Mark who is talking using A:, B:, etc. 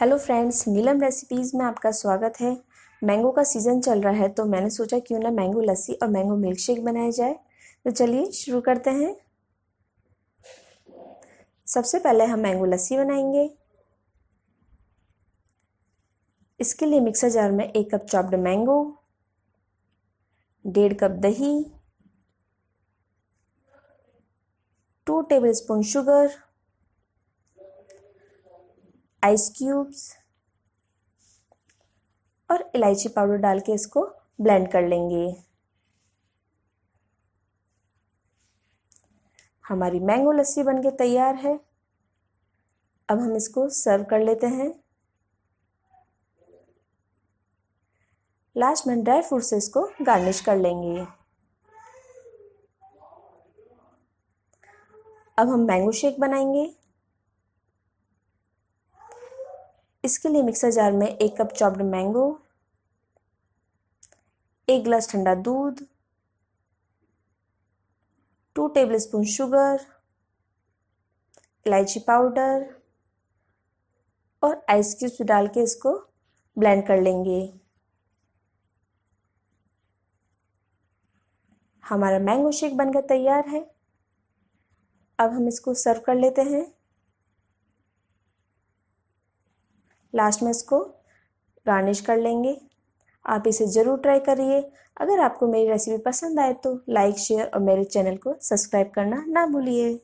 A: hello friends नीलम recipes में आपका स्वागत है मैंगो का सीज़न चल रहा है तो मैंने सोचा क्यों ना मैंगो लस्सी और मैंगो मिल्क शेक बनाया जाए तो चलिए शुरू करते हैं सबसे पहले हम मैंगो लस्सी बनाएंगे इसके लिए मिक्सर जार में एक कप चॉप्ड मैंगो डेढ़ कप दही two table spoon sugar ice cubes और इलायची पाउडर डाल के इसको ब्लेंड कर लेंगे हमारी मैंगो लस्सी बनके तैयार है अब हम इसको सर्व कर लेते हैं लास्ट में ड्राई फ्रूट से इसको गार्निश कर लेंगे अब हम मैंगो शेक बनाएंगे इसके लिए मिक्सर जार में एक कप चॉप्ड मैंगो एक गिलास ठंडा दूध टू टेबलस्पून शुगर इलायची पाउडर और आइस क्यूब्स भी डाल के इसको ब्लेंड कर लेंगे हमारा मैंगो शेक बनकर तैयार है अब हम इसको सर्व कर लेते हैं लास्ट में इसको गार्निश कर लेंगे आप इसे ज़रूर ट्राई करिए अगर आपको मेरी रेसिपी पसंद आए तो लाइक शेयर और मेरे चैनल को सब्सक्राइब करना ना भूलिए